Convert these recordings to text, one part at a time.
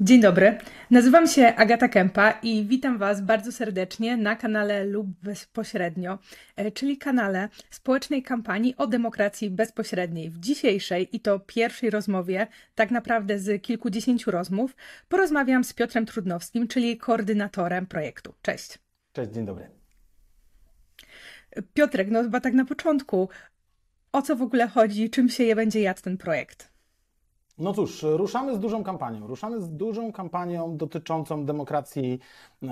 Dzień dobry, nazywam się Agata Kępa i witam Was bardzo serdecznie na kanale Lub Bezpośrednio, e, czyli kanale społecznej kampanii o demokracji bezpośredniej. W dzisiejszej i to pierwszej rozmowie, tak naprawdę z kilkudziesięciu rozmów, porozmawiam z Piotrem Trudnowskim, czyli koordynatorem projektu. Cześć. Cześć, dzień dobry. Piotrek, no chyba tak na początku, o co w ogóle chodzi, czym się je będzie jadł ten projekt? No cóż, ruszamy z dużą kampanią. Ruszamy z dużą kampanią dotyczącą demokracji e,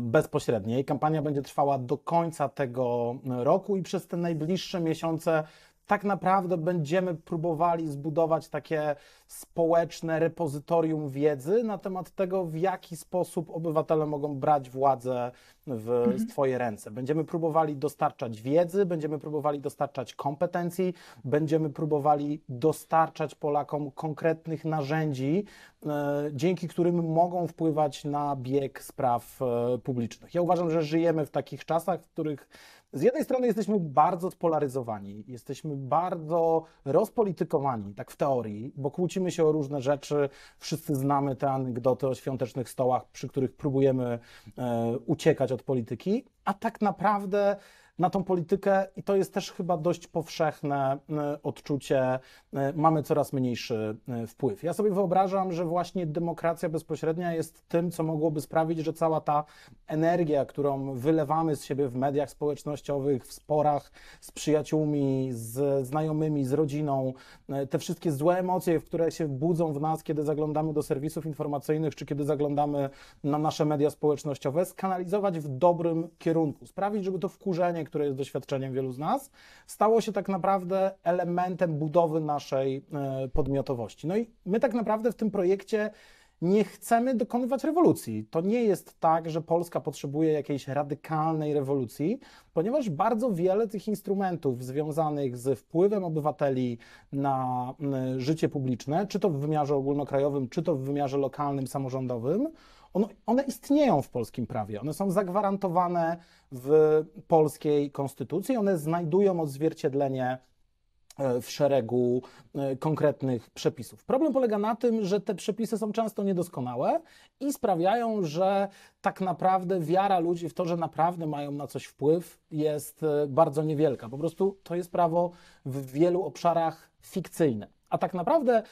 bezpośredniej. Kampania będzie trwała do końca tego roku i przez te najbliższe miesiące tak naprawdę będziemy próbowali zbudować takie społeczne repozytorium wiedzy na temat tego, w jaki sposób obywatele mogą brać władzę w mhm. swoje ręce. Będziemy próbowali dostarczać wiedzy, będziemy próbowali dostarczać kompetencji, będziemy próbowali dostarczać Polakom konkretnych narzędzi E, dzięki którym mogą wpływać na bieg spraw e, publicznych. Ja uważam, że żyjemy w takich czasach, w których z jednej strony jesteśmy bardzo spolaryzowani, jesteśmy bardzo rozpolitykowani, tak w teorii, bo kłócimy się o różne rzeczy. Wszyscy znamy te anegdoty o świątecznych stołach, przy których próbujemy e, uciekać od polityki, a tak naprawdę na tą politykę i to jest też chyba dość powszechne y, odczucie, y, mamy coraz mniejszy y, wpływ. Ja sobie wyobrażam, że właśnie demokracja bezpośrednia jest tym, co mogłoby sprawić, że cała ta energia, którą wylewamy z siebie w mediach społecznościowych, w sporach z przyjaciółmi, z znajomymi, z rodziną, te wszystkie złe emocje, które się budzą w nas, kiedy zaglądamy do serwisów informacyjnych, czy kiedy zaglądamy na nasze media społecznościowe, skanalizować w dobrym kierunku, sprawić, żeby to wkurzenie, które jest doświadczeniem wielu z nas, stało się tak naprawdę elementem budowy naszej e, podmiotowości. No i my tak naprawdę w tym projekcie nie chcemy dokonywać rewolucji. To nie jest tak, że Polska potrzebuje jakiejś radykalnej rewolucji, ponieważ bardzo wiele tych instrumentów związanych z wpływem obywateli na życie publiczne, czy to w wymiarze ogólnokrajowym, czy to w wymiarze lokalnym, samorządowym, one istnieją w polskim prawie, one są zagwarantowane w polskiej konstytucji, one znajdują odzwierciedlenie e, w szeregu e, konkretnych przepisów. Problem polega na tym, że te przepisy są często niedoskonałe i sprawiają, że tak naprawdę wiara ludzi w to, że naprawdę mają na coś wpływ, jest e, bardzo niewielka. Po prostu to jest prawo w wielu obszarach fikcyjne. A tak naprawdę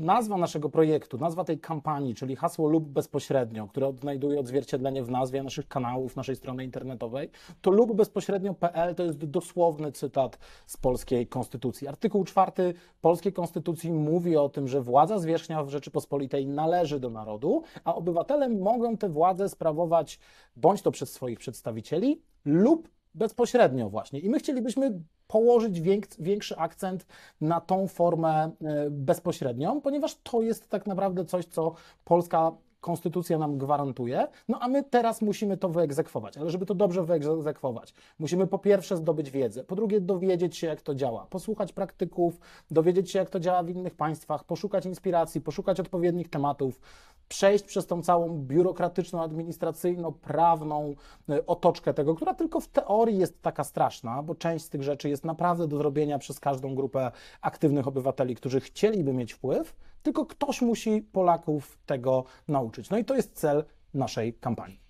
nazwa naszego projektu, nazwa tej kampanii, czyli hasło lub bezpośrednio, które odnajduje odzwierciedlenie w nazwie naszych kanałów, naszej strony internetowej, to lub bezpośrednio.pl to jest dosłowny cytat z polskiej konstytucji. Artykuł 4 polskiej konstytucji mówi o tym, że władza zwierzchnia w Rzeczypospolitej należy do narodu, a obywatele mogą tę władzę sprawować bądź to przez swoich przedstawicieli lub Bezpośrednio właśnie. I my chcielibyśmy położyć większy akcent na tą formę e, bezpośrednią, ponieważ to jest tak naprawdę coś, co Polska konstytucja nam gwarantuje, no a my teraz musimy to wyegzekwować. Ale żeby to dobrze wyegzekwować, musimy po pierwsze zdobyć wiedzę, po drugie dowiedzieć się, jak to działa, posłuchać praktyków, dowiedzieć się, jak to działa w innych państwach, poszukać inspiracji, poszukać odpowiednich tematów, przejść przez tą całą biurokratyczną, administracyjno-prawną e, otoczkę tego, która tylko w teorii jest taka straszna, bo część z tych rzeczy jest naprawdę do zrobienia przez każdą grupę aktywnych obywateli, którzy chcieliby mieć wpływ, tylko ktoś musi Polaków tego nauczyć. No i to jest cel naszej kampanii.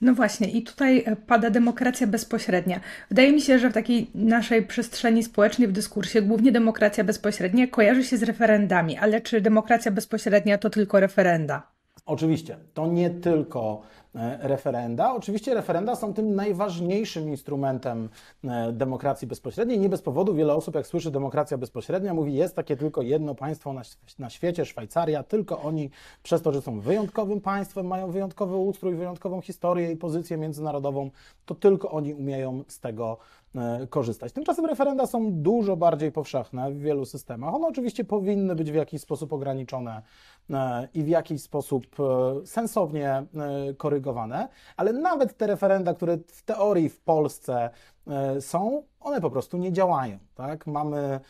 No właśnie, i tutaj e, pada demokracja bezpośrednia. Wydaje mi się, że w takiej naszej przestrzeni społecznej, w dyskursie, głównie demokracja bezpośrednia kojarzy się z referendami, ale czy demokracja bezpośrednia to tylko referenda? Oczywiście, to nie tylko E, referenda. Oczywiście referenda są tym najważniejszym instrumentem e, demokracji bezpośredniej. Nie bez powodu wiele osób, jak słyszy demokracja bezpośrednia, mówi, jest takie tylko jedno państwo na, na świecie, Szwajcaria, tylko oni przez to, że są wyjątkowym państwem, mają wyjątkowy ustrój, wyjątkową historię i pozycję międzynarodową, to tylko oni umieją z tego E, korzystać. Tymczasem referenda są dużo bardziej powszechne w wielu systemach. One oczywiście powinny być w jakiś sposób ograniczone e, i w jakiś sposób e, sensownie korygowane, ale nawet te referenda, które w teorii w Polsce E, są, one po prostu nie działają. Tak? Mamy e,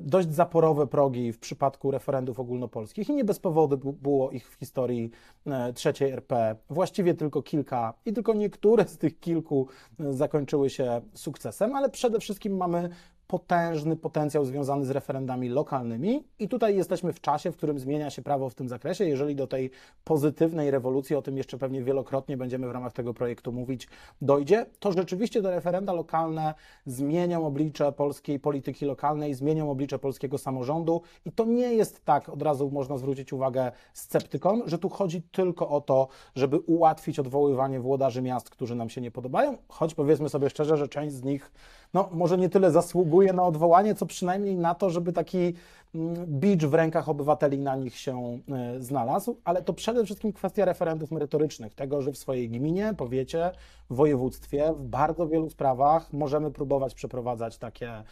dość zaporowe progi w przypadku referendów ogólnopolskich i nie bez powodu było ich w historii e, trzeciej RP właściwie tylko kilka i tylko niektóre z tych kilku zakończyły się sukcesem, ale przede wszystkim mamy potężny potencjał związany z referendami lokalnymi i tutaj jesteśmy w czasie, w którym zmienia się prawo w tym zakresie. Jeżeli do tej pozytywnej rewolucji, o tym jeszcze pewnie wielokrotnie będziemy w ramach tego projektu mówić, dojdzie, to rzeczywiście te referenda lokalne zmienią oblicze polskiej polityki lokalnej, zmienią oblicze polskiego samorządu i to nie jest tak, od razu można zwrócić uwagę sceptykom, że tu chodzi tylko o to, żeby ułatwić odwoływanie włodarzy miast, którzy nam się nie podobają, choć powiedzmy sobie szczerze, że część z nich no, może nie tyle zasługuje na odwołanie, co przynajmniej na to, żeby taki bicz w rękach obywateli na nich się e, znalazł, ale to przede wszystkim kwestia referendów merytorycznych, tego, że w swojej gminie, powiecie, województwie w bardzo wielu sprawach możemy próbować przeprowadzać takie e,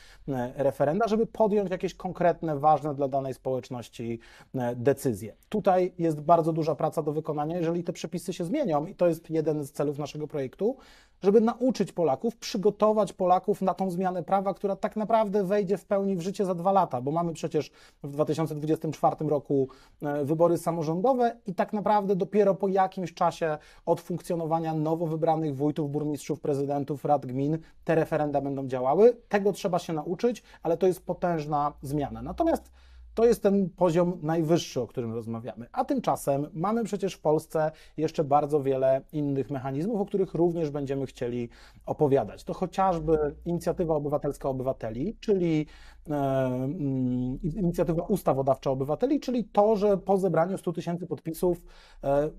referenda, żeby podjąć jakieś konkretne, ważne dla danej społeczności e, decyzje. Tutaj jest bardzo duża praca do wykonania, jeżeli te przepisy się zmienią i to jest jeden z celów naszego projektu, żeby nauczyć Polaków, przygotować Polaków na tą zmianę prawa, która tak naprawdę wejdzie w pełni w życie za dwa lata, bo mamy przecież w 2024 roku e, wybory samorządowe i tak naprawdę dopiero po jakimś czasie od funkcjonowania nowo wybranych wójtów, burmistrzów, prezydentów, rad gmin te referenda będą działały. Tego trzeba się nauczyć, ale to jest potężna zmiana. Natomiast to jest ten poziom najwyższy, o którym rozmawiamy. A tymczasem mamy przecież w Polsce jeszcze bardzo wiele innych mechanizmów, o których również będziemy chcieli opowiadać. To chociażby inicjatywa obywatelska obywateli, czyli e, mm, inicjatywa ustawodawcza obywateli, czyli to, że po zebraniu 100 tysięcy podpisów e,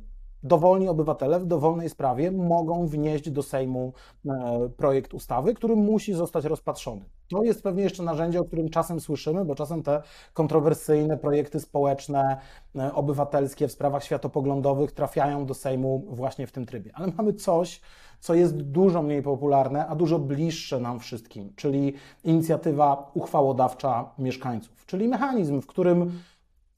dowolni obywatele w dowolnej sprawie mogą wnieść do Sejmu e, projekt ustawy, który musi zostać rozpatrzony. To jest pewnie jeszcze narzędzie, o którym czasem słyszymy, bo czasem te kontrowersyjne projekty społeczne, e, obywatelskie w sprawach światopoglądowych trafiają do Sejmu właśnie w tym trybie. Ale mamy coś, co jest dużo mniej popularne, a dużo bliższe nam wszystkim, czyli inicjatywa uchwałodawcza mieszkańców, czyli mechanizm, w którym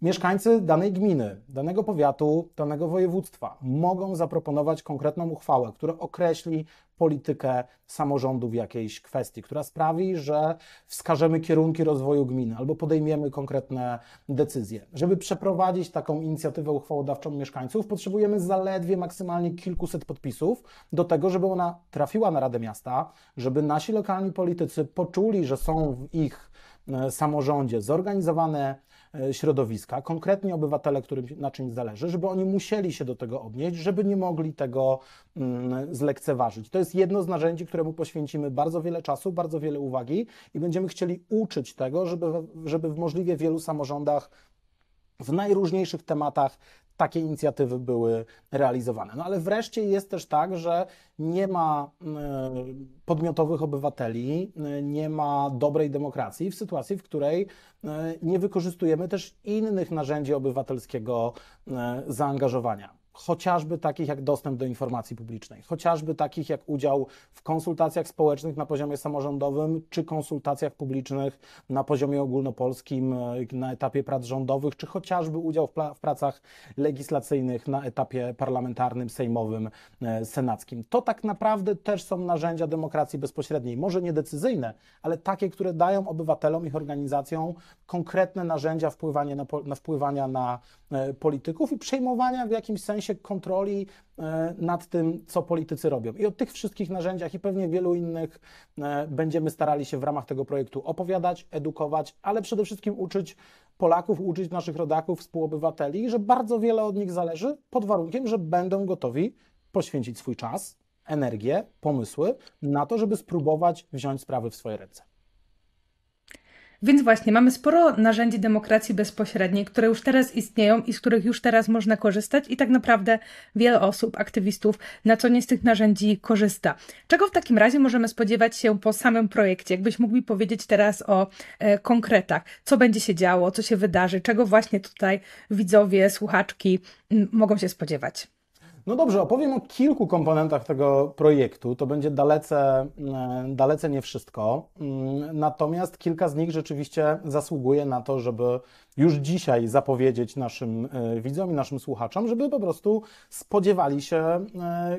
Mieszkańcy danej gminy, danego powiatu, danego województwa mogą zaproponować konkretną uchwałę, która określi politykę samorządu w jakiejś kwestii, która sprawi, że wskażemy kierunki rozwoju gminy albo podejmiemy konkretne decyzje. Żeby przeprowadzić taką inicjatywę uchwałodawczą mieszkańców, potrzebujemy zaledwie maksymalnie kilkuset podpisów do tego, żeby ona trafiła na Radę Miasta, żeby nasi lokalni politycy poczuli, że są w ich e, samorządzie zorganizowane E, środowiska, konkretnie obywatele, którym na czymś zależy, żeby oni musieli się do tego odnieść, żeby nie mogli tego mm, zlekceważyć. To jest jedno z narzędzi, któremu poświęcimy bardzo wiele czasu, bardzo wiele uwagi i będziemy chcieli uczyć tego, żeby, żeby w możliwie wielu samorządach w najróżniejszych tematach takie inicjatywy były realizowane. No ale wreszcie jest też tak, że nie ma e, podmiotowych obywateli, e, nie ma dobrej demokracji w sytuacji, w której e, nie wykorzystujemy też innych narzędzi obywatelskiego zaangażowania chociażby takich jak dostęp do informacji publicznej, chociażby takich jak udział w konsultacjach społecznych na poziomie samorządowym, czy konsultacjach publicznych na poziomie ogólnopolskim e, na etapie prac rządowych, czy chociażby udział w, w pracach legislacyjnych na etapie parlamentarnym, sejmowym, e, senackim. To tak naprawdę też są narzędzia demokracji bezpośredniej, może nie decyzyjne, ale takie, które dają obywatelom ich organizacjom konkretne narzędzia wpływania na, na, wpływania na e, polityków i przejmowania w jakimś sensie kontroli e, nad tym, co politycy robią. I o tych wszystkich narzędziach i pewnie wielu innych e, będziemy starali się w ramach tego projektu opowiadać, edukować, ale przede wszystkim uczyć Polaków, uczyć naszych rodaków, współobywateli, że bardzo wiele od nich zależy, pod warunkiem, że będą gotowi poświęcić swój czas, energię, pomysły na to, żeby spróbować wziąć sprawy w swoje ręce. Więc właśnie mamy sporo narzędzi demokracji bezpośredniej, które już teraz istnieją i z których już teraz można korzystać, i tak naprawdę wiele osób, aktywistów na co nie z tych narzędzi korzysta. Czego w takim razie możemy spodziewać się po samym projekcie? Jakbyś mógł mi powiedzieć teraz o e, konkretach, co będzie się działo, co się wydarzy, czego właśnie tutaj widzowie, słuchaczki m, mogą się spodziewać? No dobrze, opowiem o kilku komponentach tego projektu. To będzie dalece, mm, dalece nie wszystko. Mm, natomiast kilka z nich rzeczywiście zasługuje na to, żeby już dzisiaj zapowiedzieć naszym e, widzom i naszym słuchaczom, żeby po prostu spodziewali się e,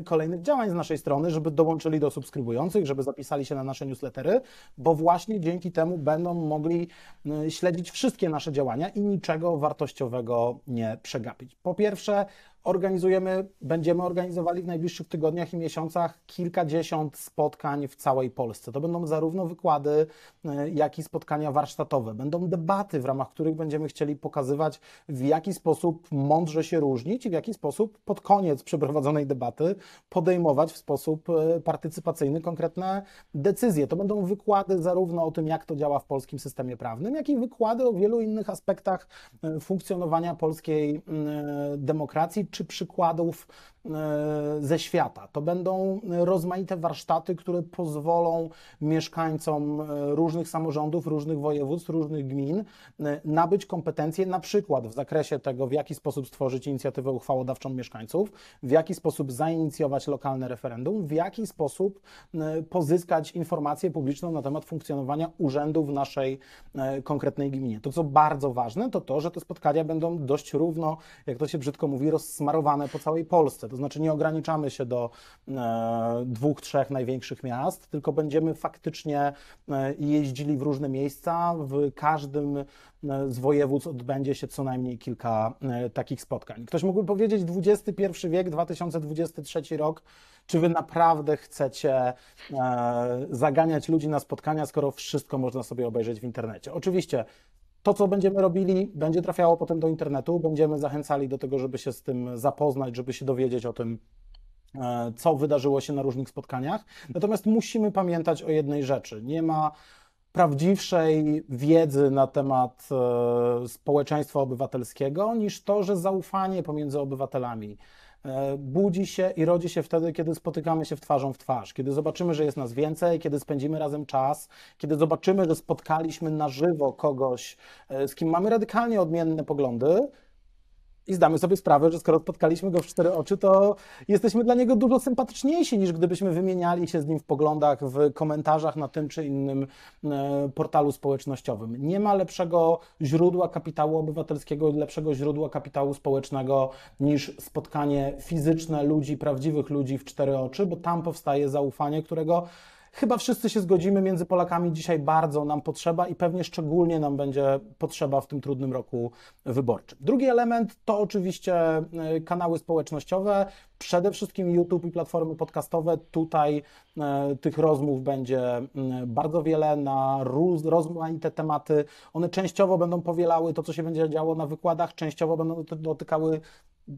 kolejnych działań z naszej strony, żeby dołączyli do subskrybujących, żeby zapisali się na nasze newslettery, bo właśnie dzięki temu będą mogli e, śledzić wszystkie nasze działania i niczego wartościowego nie przegapić. Po pierwsze, Organizujemy, będziemy organizowali w najbliższych tygodniach i miesiącach kilkadziesiąt spotkań w całej Polsce. To będą zarówno wykłady, e, jak i spotkania warsztatowe. Będą debaty, w ramach których będziemy chcieli pokazywać, w jaki sposób mądrze się różnić i w jaki sposób pod koniec przeprowadzonej debaty podejmować w sposób e, partycypacyjny konkretne decyzje. To będą wykłady zarówno o tym, jak to działa w polskim systemie prawnym, jak i wykłady o wielu innych aspektach e, funkcjonowania polskiej mm, demokracji czy przykładów E, ze świata. To będą rozmaite warsztaty, które pozwolą mieszkańcom e, różnych samorządów, różnych województw, różnych gmin e, nabyć kompetencje na przykład w zakresie tego, w jaki sposób stworzyć inicjatywę uchwałodawczą mieszkańców, w jaki sposób zainicjować lokalne referendum, w jaki sposób pozyskać informację publiczną na temat funkcjonowania urzędu w naszej konkretnej gminie. To, co bardzo ważne, to to, że te spotkania będą dość równo, jak to się brzydko mówi, rozsmarowane po całej Polsce. To znaczy nie ograniczamy się do e, dwóch, trzech największych miast, tylko będziemy faktycznie e, jeździli w różne miejsca. W każdym e, z województw odbędzie się co najmniej kilka takich spotkań. Ktoś mógłby powiedzieć XXI wiek, 2023 rok, czy wy naprawdę chcecie zaganiać ludzi na spotkania, skoro wszystko można sobie obejrzeć w internecie? Oczywiście to, co będziemy robili, będzie trafiało potem do internetu. Będziemy zachęcali do tego, żeby się z tym zapoznać, żeby się dowiedzieć o tym, e, co wydarzyło się na różnych spotkaniach. Natomiast musimy pamiętać o jednej rzeczy. Nie ma prawdziwszej wiedzy na temat e, społeczeństwa obywatelskiego niż to, że zaufanie pomiędzy obywatelami E, budzi się i rodzi się wtedy, kiedy spotykamy się w twarzą w twarz, kiedy zobaczymy, że jest nas więcej, kiedy spędzimy razem czas, kiedy zobaczymy, że spotkaliśmy na żywo kogoś, e, z kim mamy radykalnie odmienne poglądy, i zdamy sobie sprawę, że skoro spotkaliśmy go w cztery oczy, to jesteśmy dla niego dużo sympatyczniejsi niż gdybyśmy wymieniali się z nim w poglądach, w komentarzach na tym czy innym e, portalu społecznościowym. Nie ma lepszego źródła kapitału obywatelskiego, lepszego źródła kapitału społecznego niż spotkanie fizyczne ludzi, prawdziwych ludzi w cztery oczy, bo tam powstaje zaufanie, którego chyba wszyscy się zgodzimy, między Polakami dzisiaj bardzo nam potrzeba i pewnie szczególnie nam będzie potrzeba w tym trudnym roku wyborczym. Drugi element to oczywiście y, kanały społecznościowe, przede wszystkim YouTube i platformy podcastowe. Tutaj y, tych rozmów będzie y, bardzo wiele na rozmaite tematy. One częściowo będą powielały to, co się będzie działo na wykładach, częściowo będą dotykały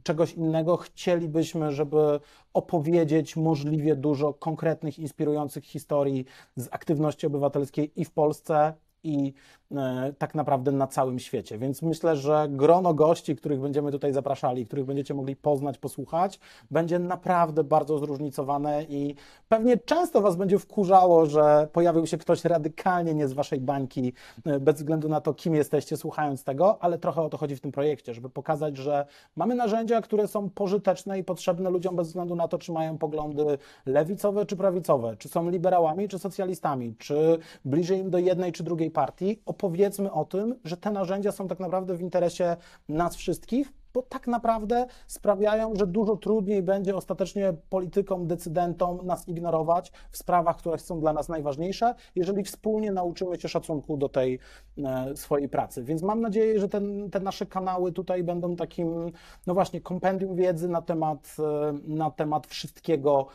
czegoś innego. Chcielibyśmy, żeby opowiedzieć możliwie dużo konkretnych, inspirujących historii z aktywności obywatelskiej i w Polsce, i e, tak naprawdę na całym świecie. Więc myślę, że grono gości, których będziemy tutaj zapraszali, których będziecie mogli poznać, posłuchać, będzie naprawdę bardzo zróżnicowane i pewnie często Was będzie wkurzało, że pojawił się ktoś radykalnie nie z Waszej bańki, e, bez względu na to, kim jesteście, słuchając tego, ale trochę o to chodzi w tym projekcie, żeby pokazać, że mamy narzędzia, które są pożyteczne i potrzebne ludziom bez względu na to, czy mają poglądy lewicowe czy prawicowe, czy są liberałami czy socjalistami, czy bliżej im do jednej czy drugiej partii, opowiedzmy o tym, że te narzędzia są tak naprawdę w interesie nas wszystkich, bo tak naprawdę sprawiają, że dużo trudniej będzie ostatecznie politykom, decydentom nas ignorować w sprawach, które są dla nas najważniejsze, jeżeli wspólnie nauczymy się szacunku do tej e, swojej pracy. Więc mam nadzieję, że ten, te nasze kanały tutaj będą takim, no właśnie, kompendium wiedzy na temat, e, na temat wszystkiego,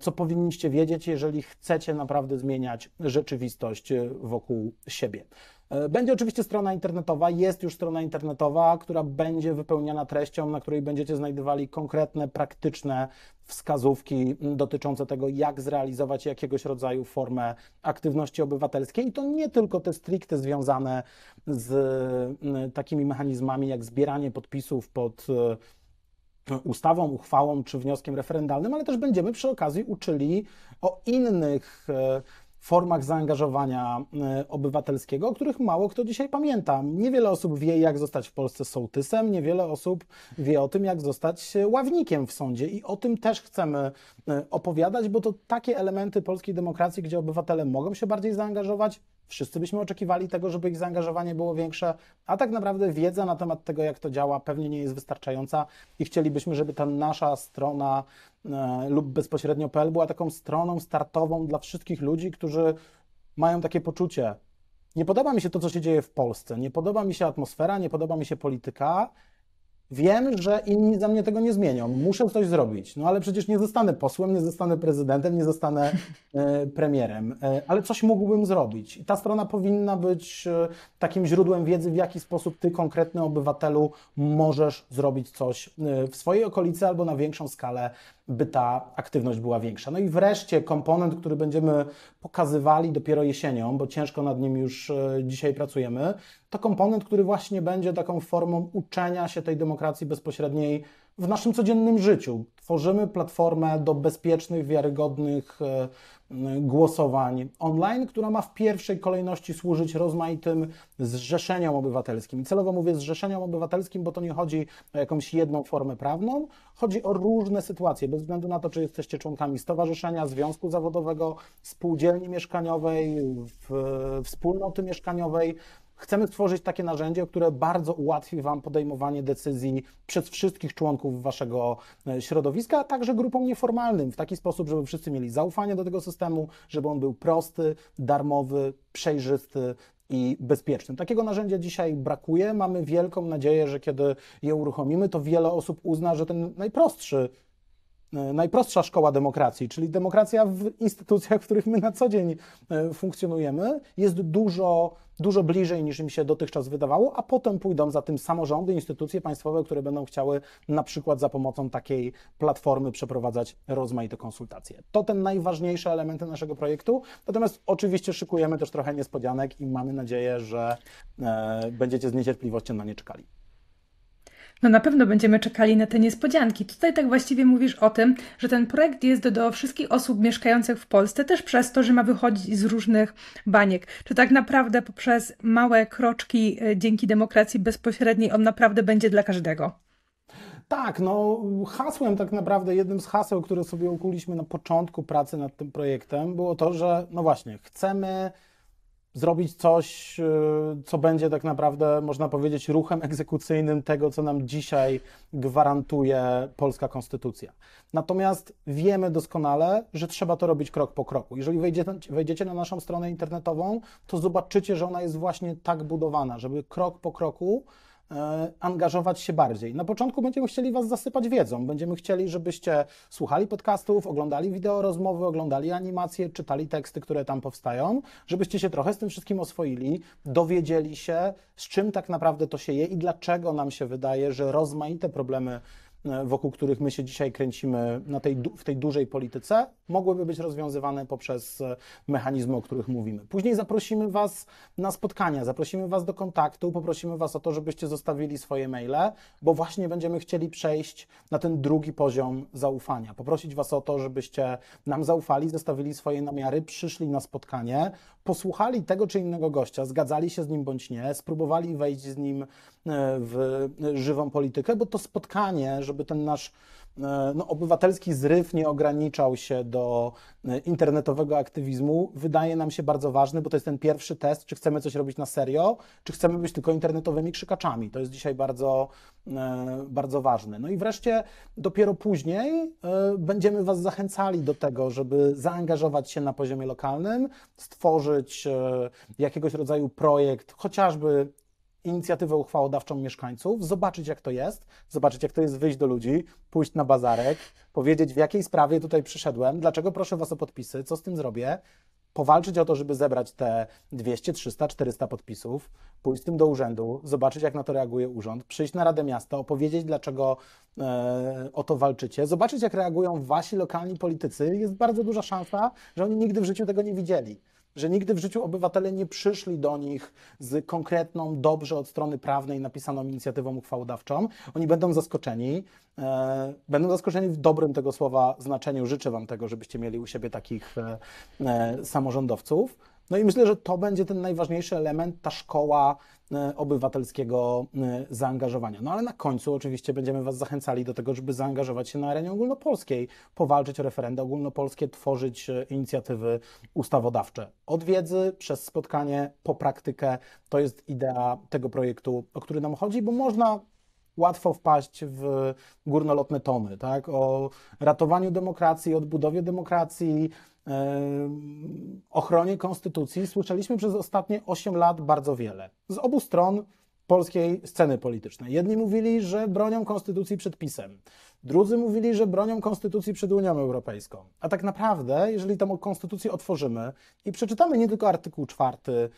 co powinniście wiedzieć, jeżeli chcecie naprawdę zmieniać rzeczywistość e, wokół siebie. E, będzie oczywiście strona internetowa, jest już strona internetowa, która będzie wypełniana treścią, na której będziecie znajdowali konkretne, praktyczne wskazówki dotyczące tego, jak zrealizować jakiegoś rodzaju formę aktywności obywatelskiej. I to nie tylko te stricte związane z takimi mechanizmami jak zbieranie podpisów pod e, ustawą, uchwałą czy wnioskiem referendalnym, ale też będziemy przy okazji uczyli o innych e, formach zaangażowania e, obywatelskiego, o których mało kto dzisiaj pamięta. Niewiele osób wie, jak zostać w Polsce sołtysem, niewiele osób wie o tym, jak zostać e, ławnikiem w sądzie i o tym też chcemy opowiadać, bo to takie elementy polskiej demokracji, gdzie obywatele mogą się bardziej zaangażować, Wszyscy byśmy oczekiwali tego, żeby ich zaangażowanie było większe, a tak naprawdę wiedza na temat tego, jak to działa, pewnie nie jest wystarczająca i chcielibyśmy, żeby ta nasza strona e, lub bezpośrednio.pl była taką stroną startową dla wszystkich ludzi, którzy mają takie poczucie. Nie podoba mi się to, co się dzieje w Polsce, nie podoba mi się atmosfera, nie podoba mi się polityka, Wiem, że inni za mnie tego nie zmienią. Muszę coś zrobić. No ale przecież nie zostanę posłem, nie zostanę prezydentem, nie zostanę e, premierem. E, ale coś mógłbym zrobić. I ta strona powinna być e, takim źródłem wiedzy, w jaki sposób ty, konkretny obywatelu, możesz zrobić coś w swojej okolicy albo na większą skalę, by ta aktywność była większa. No i wreszcie komponent, który będziemy pokazywali dopiero jesienią, bo ciężko nad nim już dzisiaj pracujemy, to komponent, który właśnie będzie taką formą uczenia się tej demokracji bezpośredniej w naszym codziennym życiu. Tworzymy platformę do bezpiecznych, wiarygodnych e, głosowań online, która ma w pierwszej kolejności służyć rozmaitym zrzeszeniom obywatelskim. I celowo mówię zrzeszeniom obywatelskim, bo to nie chodzi o jakąś jedną formę prawną, chodzi o różne sytuacje, bez względu na to, czy jesteście członkami stowarzyszenia, związku zawodowego, spółdzielni mieszkaniowej, e, wspólnoty mieszkaniowej, Chcemy stworzyć takie narzędzie, które bardzo ułatwi Wam podejmowanie decyzji przez wszystkich członków Waszego e, środowiska, a także grupom nieformalnym, w taki sposób, żeby wszyscy mieli zaufanie do tego systemu, żeby on był prosty, darmowy, przejrzysty i bezpieczny. Takiego narzędzia dzisiaj brakuje. Mamy wielką nadzieję, że kiedy je uruchomimy, to wiele osób uzna, że ten najprostszy E, najprostsza szkoła demokracji, czyli demokracja w instytucjach, w których my na co dzień e, funkcjonujemy, jest dużo, dużo bliżej niż im się dotychczas wydawało, a potem pójdą za tym samorządy, instytucje państwowe, które będą chciały na przykład za pomocą takiej platformy przeprowadzać rozmaite konsultacje. To ten najważniejsze elementy naszego projektu, natomiast oczywiście szykujemy też trochę niespodzianek i mamy nadzieję, że e, będziecie z niecierpliwością na nie czekali. No na pewno będziemy czekali na te niespodzianki. Tutaj tak właściwie mówisz o tym, że ten projekt jest do, wszystkich osób mieszkających w Polsce, też przez to, że ma wychodzić z różnych baniek. Czy tak naprawdę poprzez małe kroczki e, dzięki demokracji bezpośredniej on naprawdę będzie dla każdego? Tak, no hasłem tak naprawdę, jednym z haseł, które sobie ukuliśmy na początku pracy nad tym projektem, było to, że no właśnie, chcemy zrobić coś, y, co będzie tak naprawdę, można powiedzieć, ruchem egzekucyjnym tego, co nam dzisiaj gwarantuje polska konstytucja. Natomiast wiemy doskonale, że trzeba to robić krok po kroku. Jeżeli wejdziecie, na naszą stronę internetową, to zobaczycie, że ona jest właśnie tak budowana, żeby krok po kroku E, angażować się bardziej. Na początku będziemy chcieli Was zasypać wiedzą. Będziemy chcieli, żebyście słuchali podcastów, oglądali wideo rozmowy, oglądali animacje, czytali teksty, które tam powstają, żebyście się trochę z tym wszystkim oswoili, dowiedzieli się, z czym tak naprawdę to się je i dlaczego nam się wydaje, że rozmaite problemy E, wokół których my się dzisiaj kręcimy na tej, w tej dużej polityce, mogłyby być rozwiązywane poprzez e, mechanizmy, o których mówimy. Później zaprosimy Was na spotkania, zaprosimy Was do kontaktu, poprosimy Was o to, żebyście zostawili swoje maile, bo właśnie będziemy chcieli przejść na ten drugi poziom zaufania. Poprosić Was o to, żebyście nam zaufali, zostawili swoje namiary, przyszli na spotkanie, posłuchali tego czy innego gościa, zgadzali się z nim bądź nie, spróbowali wejść z nim e, w e, żywą politykę, bo to spotkanie, żeby ten nasz E, no, obywatelski zryw nie ograniczał się do e, internetowego aktywizmu, wydaje nam się bardzo ważny, bo to jest ten pierwszy test, czy chcemy coś robić na serio, czy chcemy być tylko internetowymi krzykaczami. To jest dzisiaj bardzo, e, bardzo ważne. No i wreszcie dopiero później będziemy Was zachęcali do tego, żeby zaangażować się na poziomie lokalnym, stworzyć jakiegoś rodzaju projekt, chociażby inicjatywę uchwałodawczą mieszkańców, zobaczyć jak to jest, zobaczyć jak to jest wyjść do ludzi, pójść na bazarek, powiedzieć w jakiej sprawie tutaj przyszedłem, dlaczego proszę Was o podpisy, co z tym zrobię, powalczyć o to, żeby zebrać te 200, 300, 400 podpisów, pójść z tym do urzędu, zobaczyć, jak na to reaguje urząd, przyjść na Radę Miasta, opowiedzieć, dlaczego e, o to walczycie, zobaczyć, jak reagują wasi lokalni politycy. Jest bardzo duża szansa, że oni nigdy w życiu tego nie widzieli że nigdy w życiu obywatele nie przyszli do nich z konkretną, dobrze od strony prawnej napisaną inicjatywą uchwałodawczą. Oni będą zaskoczeni. E, będą zaskoczeni w dobrym tego słowa znaczeniu. Życzę Wam tego, żebyście mieli u siebie takich e, e, samorządowców. No i myślę, że to będzie ten najważniejszy element, ta szkoła e, obywatelskiego e, zaangażowania. No ale na końcu oczywiście będziemy Was zachęcali do tego, żeby zaangażować się na arenie ogólnopolskiej, powalczyć o referenda ogólnopolskie, tworzyć e, inicjatywy ustawodawcze. Od wiedzy, przez spotkanie, po praktykę, to jest idea tego projektu, o który nam chodzi, bo można łatwo wpaść w górnolotne tony, tak? o ratowaniu demokracji, odbudowie demokracji, yy, ochronie konstytucji słyszeliśmy przez ostatnie 8 lat bardzo wiele. Z obu stron polskiej sceny politycznej. Jedni mówili, że bronią konstytucji przed PiSem, drudzy mówili, że bronią konstytucji przed Unią Europejską. A tak naprawdę, jeżeli tę konstytucję otworzymy i przeczytamy nie tylko artykuł czwarty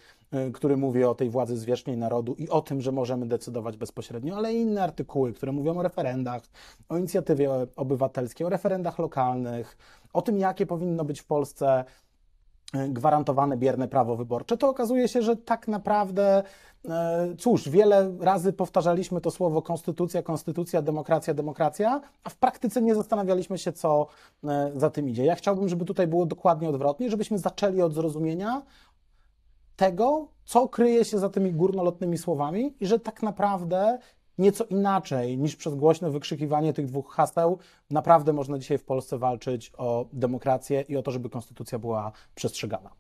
Y, który mówi o tej władzy zwierzchniej narodu i o tym, że możemy decydować bezpośrednio, ale i inne artykuły, które mówią o referendach, o inicjatywie obywatelskiej, o referendach lokalnych, o tym, jakie powinno być w Polsce y, gwarantowane bierne prawo wyborcze, to okazuje się, że tak naprawdę, y, cóż, wiele razy powtarzaliśmy to słowo konstytucja, konstytucja, demokracja, demokracja, a w praktyce nie zastanawialiśmy się, co za tym idzie. Ja chciałbym, żeby tutaj było dokładnie odwrotnie, żebyśmy zaczęli od zrozumienia, tego, co kryje się za tymi górnolotnymi słowami i że tak naprawdę nieco inaczej niż przez głośne wykrzykiwanie tych dwóch haseł naprawdę można dzisiaj w Polsce walczyć o demokrację i o to, żeby konstytucja była przestrzegana.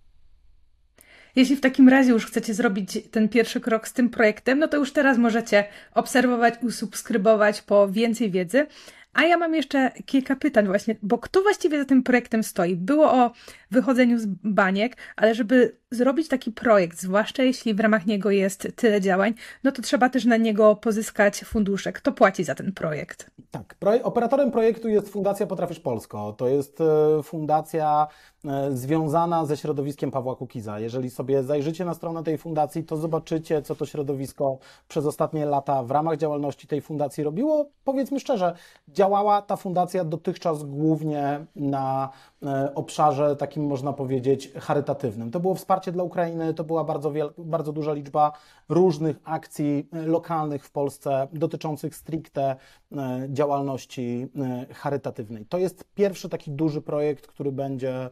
Jeśli w takim razie już chcecie zrobić ten pierwszy krok z tym projektem, no to już teraz możecie obserwować, usubskrybować po więcej wiedzy. A ja mam jeszcze kilka pytań właśnie, bo kto właściwie za tym projektem stoi? Było o wychodzeniu z baniek, ale żeby zrobić taki projekt, zwłaszcza jeśli w ramach niego jest tyle działań, no to trzeba też na niego pozyskać fundusze. Kto płaci za ten projekt? Tak, operatorem projektu jest Fundacja Potrafisz Polsko. To jest e, fundacja e, związana ze środowiskiem Pawła Kukiza. Jeżeli sobie zajrzycie na stronę tej fundacji, to zobaczycie, co to środowisko przez ostatnie lata w ramach działalności tej fundacji robiło. Powiedzmy szczerze, działała ta fundacja dotychczas głównie na e, obszarze takim, można powiedzieć, charytatywnym. To było wsparcie dla Ukrainy, to była bardzo, bardzo duża liczba różnych akcji e, lokalnych w Polsce dotyczących stricte e, działalności charytatywnej. To jest pierwszy taki duży projekt, który będzie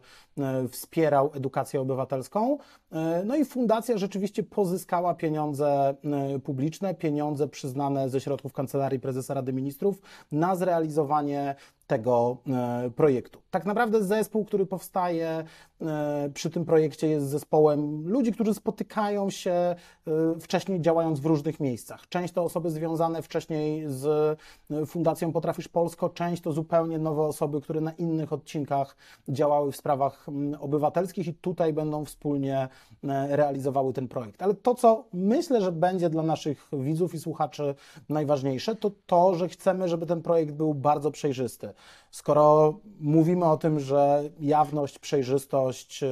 wspierał edukację obywatelską. E, no i fundacja rzeczywiście pozyskała pieniądze e, publiczne, pieniądze przyznane ze środków Kancelarii Prezesa Rady Ministrów na zrealizowanie tego e, projektu. Tak naprawdę zespół, który powstaje e, przy tym projekcie jest zespołem ludzi, którzy spotykają się e, wcześniej działając w różnych miejscach. Część to osoby związane wcześniej z Fundacją Potrafisz Polsko, część to zupełnie nowe osoby, które na innych odcinkach działały w sprawach obywatelskich i tutaj będą wspólnie realizowały ten projekt. Ale to, co myślę, że będzie dla naszych widzów i słuchaczy najważniejsze, to to, że chcemy, żeby ten projekt był bardzo przejrzysty. Skoro mówimy o tym, że jawność, przejrzystość y,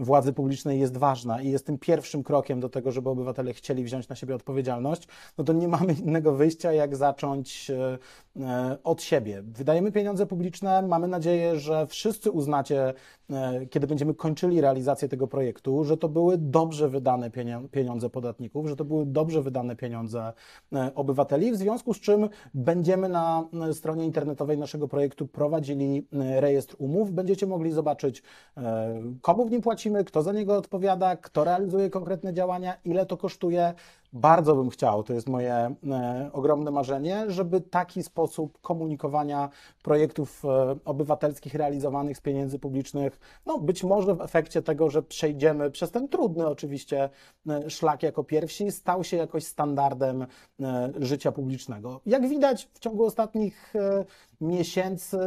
władzy publicznej jest ważna i jest tym pierwszym krokiem do tego, żeby obywatele chcieli wziąć na siebie odpowiedzialność, no to nie mamy innego wyjścia, jak zacząć y, y, od siebie. Wydajemy pieniądze publiczne, mamy nadzieję, że wszyscy uznacie, kiedy będziemy kończyli realizację tego projektu, że to były dobrze wydane pieniądze podatników, że to były dobrze wydane pieniądze obywateli, w związku z czym będziemy na stronie internetowej naszego projektu projektu prowadzili e, rejestr umów. Będziecie mogli zobaczyć, e, komu w nim płacimy, kto za niego odpowiada, kto realizuje konkretne działania, ile to kosztuje. Bardzo bym chciał, to jest moje e, ogromne marzenie, żeby taki sposób komunikowania projektów e, obywatelskich realizowanych z pieniędzy publicznych, no być może w efekcie tego, że przejdziemy przez ten trudny oczywiście e, szlak jako pierwsi, stał się jakoś standardem życia publicznego. Jak widać, w ciągu ostatnich miesięcy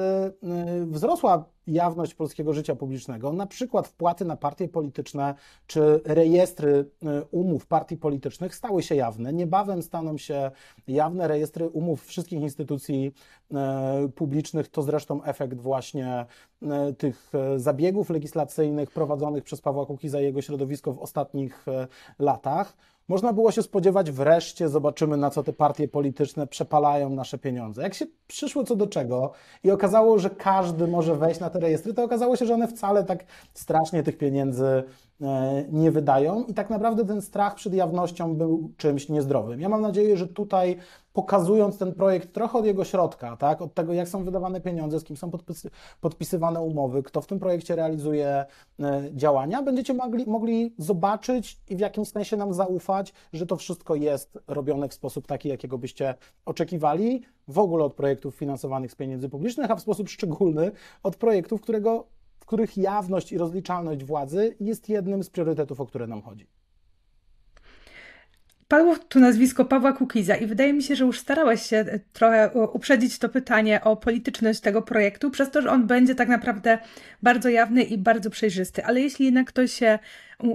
wzrosła jawność polskiego życia publicznego, na przykład wpłaty na partie polityczne czy rejestry y, umów partii politycznych stały się jawne. Niebawem staną się jawne rejestry umów wszystkich instytucji E, publicznych. To zresztą efekt właśnie e, tych e, zabiegów legislacyjnych prowadzonych przez Pawła Kukiza i jego środowisko w ostatnich latach. Można było się spodziewać, wreszcie zobaczymy, na co te partie polityczne przepalają nasze pieniądze. Jak się przyszło co do czego i okazało, że każdy może wejść na te rejestry, to okazało się, że one wcale tak strasznie tych pieniędzy E, nie wydają. I tak naprawdę ten strach przed jawnością był czymś niezdrowym. Ja mam nadzieję, że tutaj pokazując ten projekt trochę od jego środka, tak? od tego, jak są wydawane pieniądze, z kim są podpisy, podpisywane umowy, kto w tym projekcie realizuje e, działania, będziecie mogli, mogli zobaczyć i w jakim sensie nam zaufać, że to wszystko jest robione w sposób taki, jakiego byście oczekiwali w ogóle od projektów finansowanych z pieniędzy publicznych, a w sposób szczególny od projektów, którego których jawność i rozliczalność władzy jest jednym z priorytetów, o które nam chodzi. Padło tu nazwisko Pawła Kukiza i wydaje mi się, że już starałaś się trochę uprzedzić to pytanie o polityczność tego projektu, przez to, że on będzie tak naprawdę bardzo jawny i bardzo przejrzysty. Ale jeśli jednak ktoś się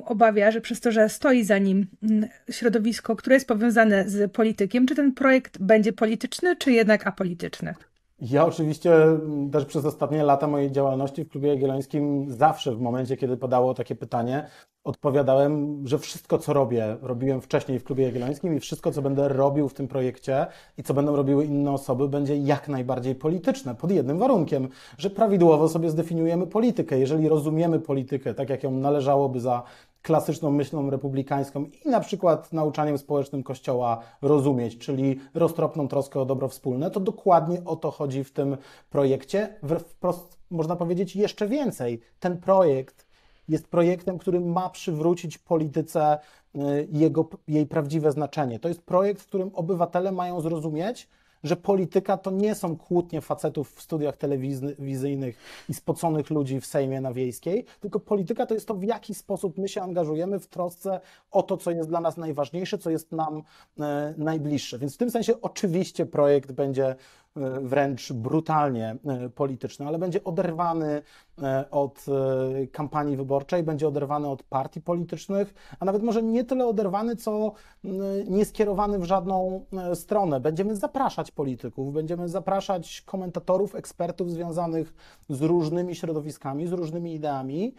obawia, że przez to, że stoi za nim mm, środowisko, które jest powiązane z politykiem, czy ten projekt będzie polityczny, czy jednak apolityczny? Ja oczywiście też przez ostatnie lata mojej działalności w klubie jagiellońskim zawsze w momencie, kiedy padało takie pytanie, odpowiadałem, że wszystko co robię, robiłem wcześniej w klubie jagiellońskim i wszystko co będę robił w tym projekcie i co będą robiły inne osoby będzie jak najbardziej polityczne, pod jednym warunkiem, że prawidłowo sobie zdefiniujemy politykę. Jeżeli rozumiemy politykę tak, jak ją należałoby za klasyczną myślą republikańską i na przykład nauczaniem społecznym Kościoła rozumieć, czyli roztropną troskę o dobro wspólne, to dokładnie o to chodzi w tym projekcie. Wprost można powiedzieć jeszcze więcej. Ten projekt jest projektem, który ma przywrócić polityce y, jego, jej prawdziwe znaczenie. To jest projekt, w którym obywatele mają zrozumieć, że polityka to nie są kłótnie facetów w studiach telewizyjnych i spoconych ludzi w Sejmie na Wiejskiej, tylko polityka to jest to, w jaki sposób my się angażujemy w trosce o to, co jest dla nas najważniejsze, co jest nam e, najbliższe. Więc w tym sensie oczywiście projekt będzie e, wręcz brutalnie e, polityczny, ale będzie oderwany E, od e, kampanii wyborczej, będzie oderwany od partii politycznych, a nawet może nie tyle oderwany, co nie skierowany w żadną e, stronę. Będziemy zapraszać polityków, będziemy zapraszać komentatorów, ekspertów związanych z różnymi środowiskami, z różnymi ideami,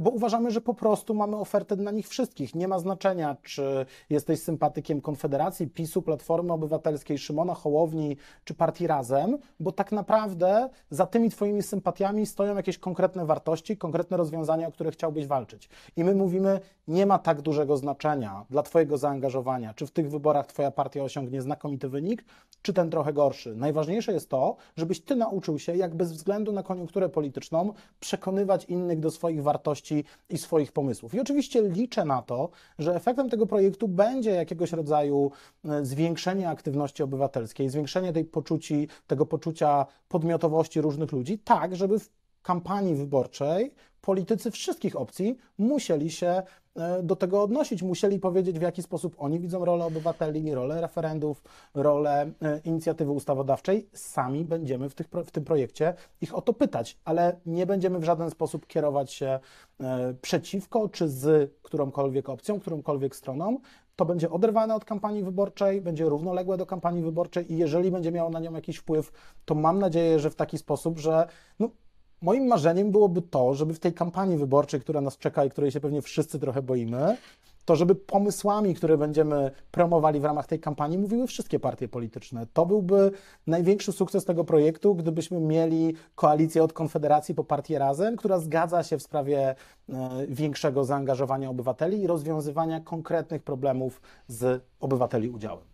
bo uważamy, że po prostu mamy ofertę dla nich wszystkich. Nie ma znaczenia, czy jesteś sympatykiem Konfederacji, PiSu, Platformy Obywatelskiej, Szymona Hołowni czy partii Razem, bo tak naprawdę za tymi twoimi sympatiami stoją jakieś konkretne wartości, konkretne rozwiązania, o które chciałbyś walczyć. I my mówimy, nie ma tak dużego znaczenia dla Twojego zaangażowania, czy w tych wyborach Twoja partia osiągnie znakomity wynik, czy ten trochę gorszy. Najważniejsze jest to, żebyś Ty nauczył się, jak bez względu na koniunkturę polityczną, przekonywać innych do swoich wartości i swoich pomysłów. I oczywiście liczę na to, że efektem tego projektu będzie jakiegoś rodzaju e, zwiększenie aktywności obywatelskiej, zwiększenie tej poczuci, tego poczucia podmiotowości różnych ludzi, tak, żeby w kampanii wyborczej politycy wszystkich opcji musieli się e, do tego odnosić, musieli powiedzieć, w jaki sposób oni widzą rolę obywateli, rolę referendów, rolę e, inicjatywy ustawodawczej. Sami będziemy w, tych, w tym projekcie ich o to pytać, ale nie będziemy w żaden sposób kierować się e, przeciwko czy z którąkolwiek opcją, którąkolwiek stroną. To będzie oderwane od kampanii wyborczej, będzie równoległe do kampanii wyborczej i jeżeli będzie miało na nią jakiś wpływ, to mam nadzieję, że w taki sposób, że no, moim marzeniem byłoby to, żeby w tej kampanii wyborczej, która nas czeka i której się pewnie wszyscy trochę boimy, to żeby pomysłami, które będziemy promowali w ramach tej kampanii, mówiły wszystkie partie polityczne. To byłby największy sukces tego projektu, gdybyśmy mieli koalicję od Konfederacji po partię Razem, która zgadza się w sprawie e, większego zaangażowania obywateli i rozwiązywania konkretnych problemów z obywateli udziałem.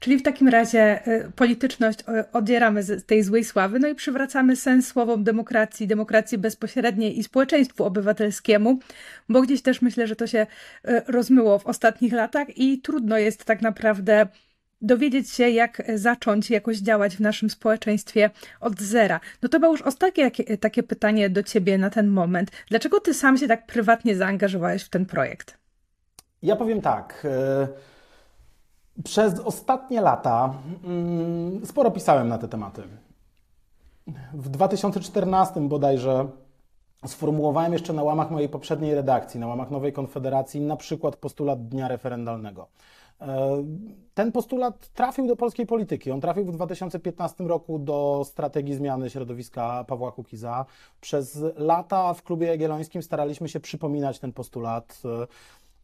Czyli w takim razie y, polityczność odieramy z tej złej sławy, no i przywracamy sens słowom demokracji, demokracji bezpośredniej i społeczeństwu obywatelskiemu, bo gdzieś też myślę, że to się y, rozmyło w ostatnich latach i trudno jest tak naprawdę dowiedzieć się, jak zacząć jakoś działać w naszym społeczeństwie od zera. No to było już ostatnie y, takie pytanie do ciebie na ten moment. Dlaczego ty sam się tak prywatnie zaangażowałeś w ten projekt? Ja powiem tak. Y przez ostatnie lata mm, sporo pisałem na te tematy. W 2014 bodajże sformułowałem jeszcze na łamach mojej poprzedniej redakcji, na łamach Nowej Konfederacji, na przykład postulat dnia referendalnego. E, ten postulat trafił do polskiej polityki. On trafił w 2015 roku do strategii zmiany środowiska Pawła Kukiza. Przez lata w klubie jagiellońskim staraliśmy się przypominać ten postulat. E,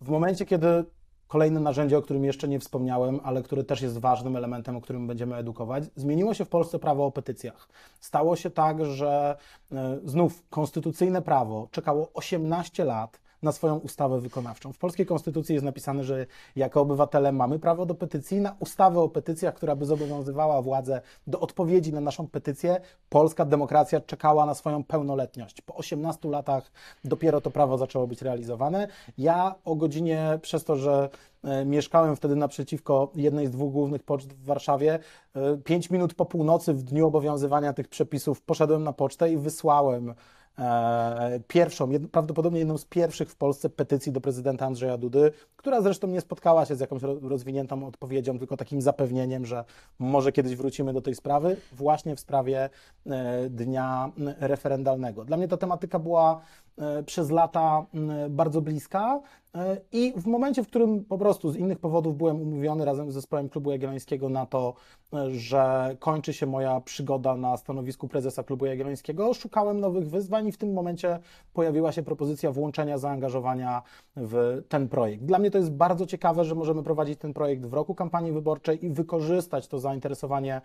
w momencie, kiedy Kolejne narzędzie, o którym jeszcze nie wspomniałem, ale które też jest ważnym elementem, o którym będziemy edukować, zmieniło się w Polsce prawo o petycjach. Stało się tak, że e, znów konstytucyjne prawo czekało 18 lat na swoją ustawę wykonawczą. W polskiej konstytucji jest napisane, że jako obywatele mamy prawo do petycji. Na ustawę o petycjach, która by zobowiązywała władzę do odpowiedzi na naszą petycję, polska demokracja czekała na swoją pełnoletność. Po 18 latach dopiero to prawo zaczęło być realizowane. Ja o godzinie, przez to, że e, mieszkałem wtedy naprzeciwko jednej z dwóch głównych poczt w Warszawie. E, pięć minut po północy w dniu obowiązywania tych przepisów poszedłem na pocztę i wysłałem E, pierwszą, prawdopodobnie jedną z pierwszych w Polsce petycji do prezydenta Andrzeja Dudy, która zresztą nie spotkała się z jakąś rozwiniętą odpowiedzią, tylko takim zapewnieniem, że może kiedyś wrócimy do tej sprawy, właśnie w sprawie e, dnia referendalnego. Dla mnie ta tematyka była E, przez lata bardzo bliska. E, I w momencie, w którym po prostu z innych powodów byłem umówiony razem z zespołem klubu jagiellońskiego na to, e, że kończy się moja przygoda na stanowisku prezesa klubu jagiellońskiego, szukałem nowych wyzwań i w tym momencie pojawiła się propozycja włączenia zaangażowania w ten projekt. Dla mnie to jest bardzo ciekawe, że możemy prowadzić ten projekt w roku kampanii wyborczej i wykorzystać to zainteresowanie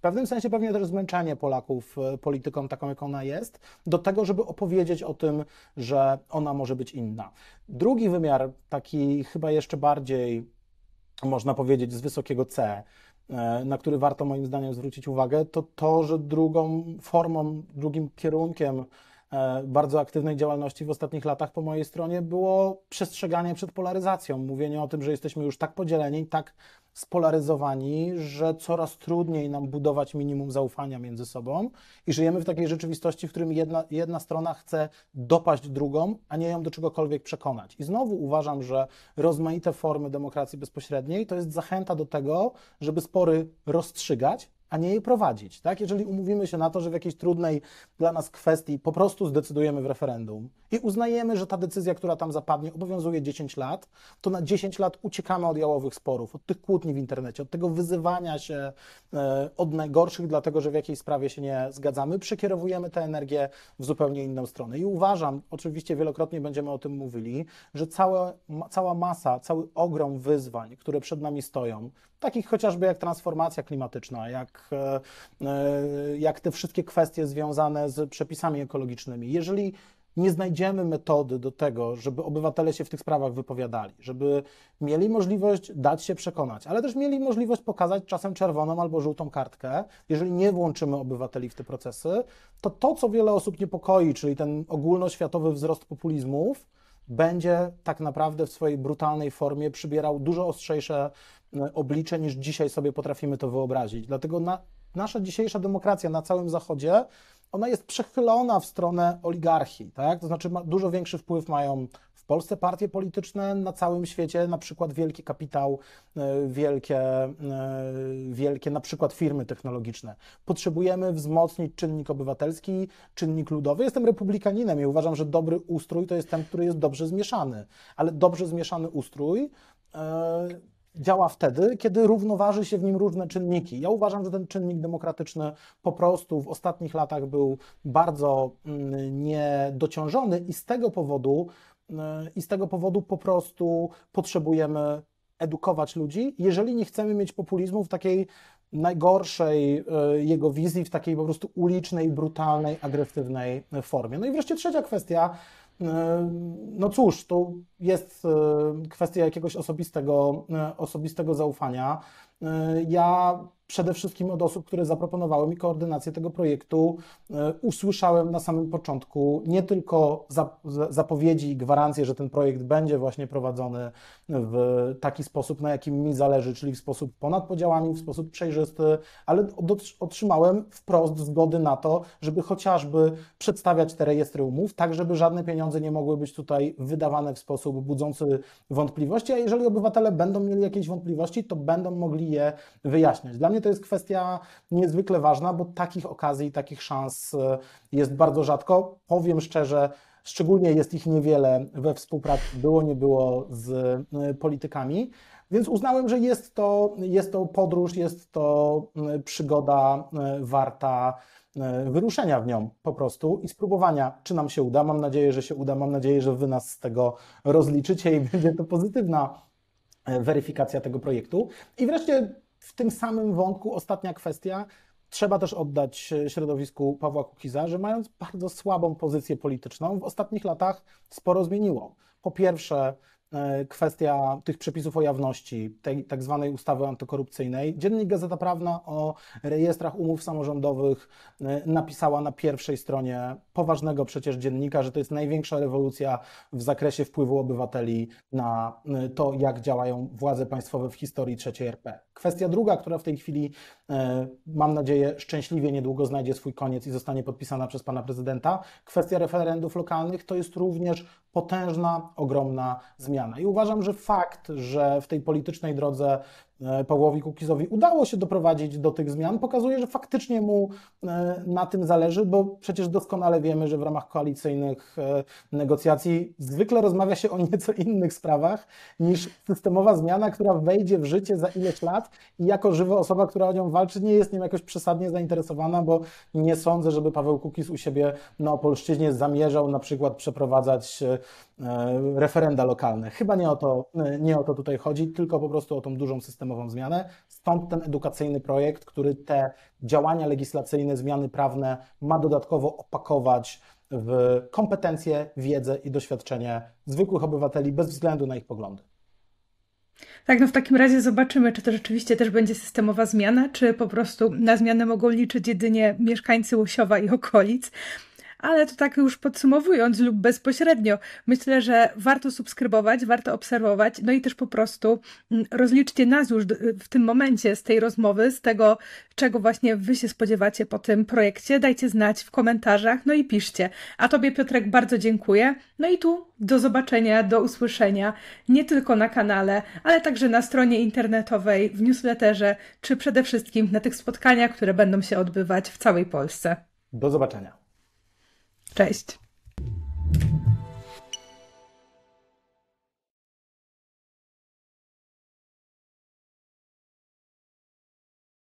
w pewnym sensie pewnie też zmęczenie Polaków e, polityką taką, jak ona jest, do tego, żeby opowiedzieć o tym, że ona może być inna. Drugi wymiar, taki chyba jeszcze bardziej, można powiedzieć, z wysokiego C, e, na który warto moim zdaniem zwrócić uwagę, to to, że drugą formą, drugim kierunkiem E, bardzo aktywnej działalności w ostatnich latach po mojej stronie było przestrzeganie przed polaryzacją, mówienie o tym, że jesteśmy już tak podzieleni, tak spolaryzowani, że coraz trudniej nam budować minimum zaufania między sobą i żyjemy w takiej rzeczywistości, w którym jedna, jedna strona chce dopaść drugą, a nie ją do czegokolwiek przekonać. I znowu uważam, że rozmaite formy demokracji bezpośredniej to jest zachęta do tego, żeby spory rozstrzygać, a nie jej prowadzić. Tak? Jeżeli umówimy się na to, że w jakiejś trudnej dla nas kwestii po prostu zdecydujemy w referendum i uznajemy, że ta decyzja, która tam zapadnie, obowiązuje 10 lat, to na 10 lat uciekamy od jałowych sporów, od tych kłótni w internecie, od tego wyzywania się e, od najgorszych, dlatego że w jakiejś sprawie się nie zgadzamy, przekierowujemy tę energię w zupełnie inną stronę. I uważam, oczywiście wielokrotnie będziemy o tym mówili, że całe, cała masa, cały ogrom wyzwań, które przed nami stoją, takich chociażby jak transformacja klimatyczna, jak, e, e, jak te wszystkie kwestie związane z przepisami ekologicznymi. Jeżeli nie znajdziemy metody do tego, żeby obywatele się w tych sprawach wypowiadali, żeby mieli możliwość dać się przekonać, ale też mieli możliwość pokazać czasem czerwoną albo żółtą kartkę, jeżeli nie włączymy obywateli w te procesy, to to, co wiele osób niepokoi, czyli ten ogólnoświatowy wzrost populizmów, będzie tak naprawdę w swojej brutalnej formie przybierał dużo ostrzejsze E, oblicze niż dzisiaj sobie potrafimy to wyobrazić. Dlatego na, nasza dzisiejsza demokracja na całym Zachodzie, ona jest przechylona w stronę oligarchii, tak? To znaczy dużo większy wpływ mają w Polsce partie polityczne, na całym świecie na przykład wielki kapitał, e, wielkie, e, wielkie na przykład firmy technologiczne. Potrzebujemy wzmocnić czynnik obywatelski, czynnik ludowy. Jestem republikaninem i uważam, że dobry ustrój to jest ten, który jest dobrze zmieszany, ale dobrze zmieszany ustrój yy, działa wtedy, kiedy równoważy się w nim różne czynniki. Ja uważam, że ten czynnik demokratyczny po prostu w ostatnich latach był bardzo mm, niedociążony i z tego powodu y, i z tego powodu po prostu potrzebujemy edukować ludzi, jeżeli nie chcemy mieć populizmu w takiej najgorszej y, jego wizji, w takiej po prostu ulicznej, brutalnej, agresywnej formie. No i wreszcie trzecia kwestia, no cóż, to jest e, kwestia jakiegoś osobistego, e, osobistego zaufania. E, ja przede wszystkim od osób, które zaproponowały mi koordynację tego projektu. E, usłyszałem na samym początku nie tylko zapowiedzi i gwarancje, że ten projekt będzie właśnie prowadzony w taki sposób, na jakim mi zależy, czyli w sposób ponad podziałami, w sposób przejrzysty, ale otrzymałem wprost zgody na to, żeby chociażby przedstawiać te rejestry umów, tak żeby żadne pieniądze nie mogły być tutaj wydawane w sposób budzący wątpliwości, a jeżeli obywatele będą mieli jakieś wątpliwości, to będą mogli je wyjaśniać. Dla mnie mnie to jest kwestia niezwykle ważna, bo takich okazji takich szans e, jest bardzo rzadko. Powiem szczerze, szczególnie jest ich niewiele we współpracy, było, nie było z e, politykami. Więc uznałem, że jest to, jest to podróż, jest to przygoda e, warta wyruszenia w nią po prostu i spróbowania, czy nam się uda. Mam nadzieję, że się uda. Mam nadzieję, że Wy nas z tego rozliczycie i będzie to pozytywna weryfikacja tego projektu. I wreszcie w tym samym wątku ostatnia kwestia. Trzeba też oddać e, środowisku Pawła Kukiza, że mając bardzo słabą pozycję polityczną, w ostatnich latach sporo zmieniło. Po pierwsze, E, kwestia tych przepisów o jawności, tej tak zwanej ustawy antykorupcyjnej. Dziennik Gazeta Prawna o rejestrach umów samorządowych e, napisała na pierwszej stronie poważnego przecież dziennika, że to jest największa rewolucja w zakresie wpływu obywateli na e, to, jak działają władze państwowe w historii III RP. Kwestia druga, która w tej chwili, mam nadzieję, szczęśliwie niedługo znajdzie swój koniec i zostanie podpisana przez pana prezydenta, kwestia referendów lokalnych, to jest również potężna, ogromna zmiana i uważam, że fakt, że w tej politycznej drodze E, Pawłowi Kukizowi udało się doprowadzić do tych zmian, pokazuje, że faktycznie mu e, na tym zależy, bo przecież doskonale wiemy, że w ramach koalicyjnych e, negocjacji zwykle rozmawia się o nieco innych sprawach niż systemowa zmiana, która wejdzie w życie za ileś lat i jako żywa osoba, która o nią walczy, nie jest nim jakoś przesadnie zainteresowana, bo nie sądzę, żeby Paweł Kukiz u siebie na Opolszczyźnie zamierzał na przykład przeprowadzać referenda lokalne. Chyba nie o to, nie o to tutaj chodzi, tylko po prostu o tą dużą systemową systemową zmianę. Stąd ten edukacyjny projekt, który te działania legislacyjne, zmiany prawne ma dodatkowo opakować w kompetencje, wiedzę i doświadczenie zwykłych obywateli bez względu na ich poglądy. Tak, no w takim razie zobaczymy, czy to rzeczywiście też będzie systemowa zmiana, czy po prostu na zmianę mogą liczyć jedynie mieszkańcy Łosiowa i okolic. Ale to tak już podsumowując lub bezpośrednio, myślę, że warto subskrybować, warto obserwować, no i też po prostu mm, rozliczcie nas już w tym momencie z tej rozmowy, z tego, czego właśnie Wy się spodziewacie po tym projekcie. Dajcie znać w komentarzach, no i piszcie. A Tobie, Piotrek, bardzo dziękuję. No i tu do zobaczenia, do usłyszenia, nie tylko na kanale, ale także na stronie internetowej, w newsletterze, czy przede wszystkim na tych spotkaniach, które będą się odbywać w całej Polsce. Do zobaczenia. Cześć.